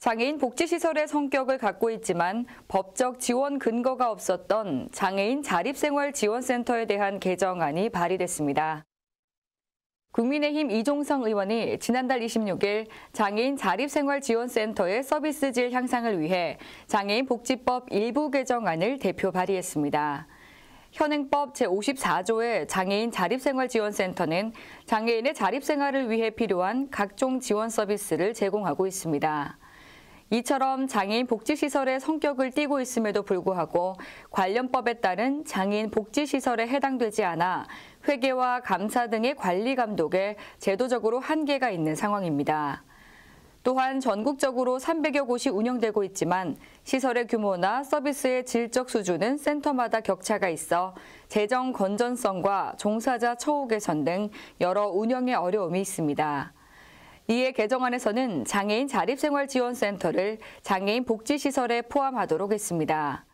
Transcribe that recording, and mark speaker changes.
Speaker 1: 장애인 복지시설의 성격을 갖고 있지만 법적 지원 근거가 없었던 장애인 자립생활지원센터에 대한 개정안이 발의됐습니다. 국민의힘 이종성 의원이 지난달 26일 장애인 자립생활지원센터의 서비스 질 향상을 위해 장애인 복지법 일부 개정안을 대표 발의했습니다. 현행법 제54조의 장애인 자립생활지원센터는 장애인의 자립생활을 위해 필요한 각종 지원 서비스를 제공하고 있습니다. 이처럼 장애인 복지시설의 성격을 띠고 있음에도 불구하고 관련법에 따른 장애인 복지시설에 해당되지 않아 회계와 감사 등의 관리 감독에 제도적으로 한계가 있는 상황입니다. 또한 전국적으로 300여 곳이 운영되고 있지만 시설의 규모나 서비스의 질적 수준은 센터마다 격차가 있어 재정 건전성과 종사자 처우 개선 등 여러 운영의 어려움이 있습니다. 이에 개정안에서는 장애인 자립생활지원센터를 장애인 복지시설에 포함하도록 했습니다.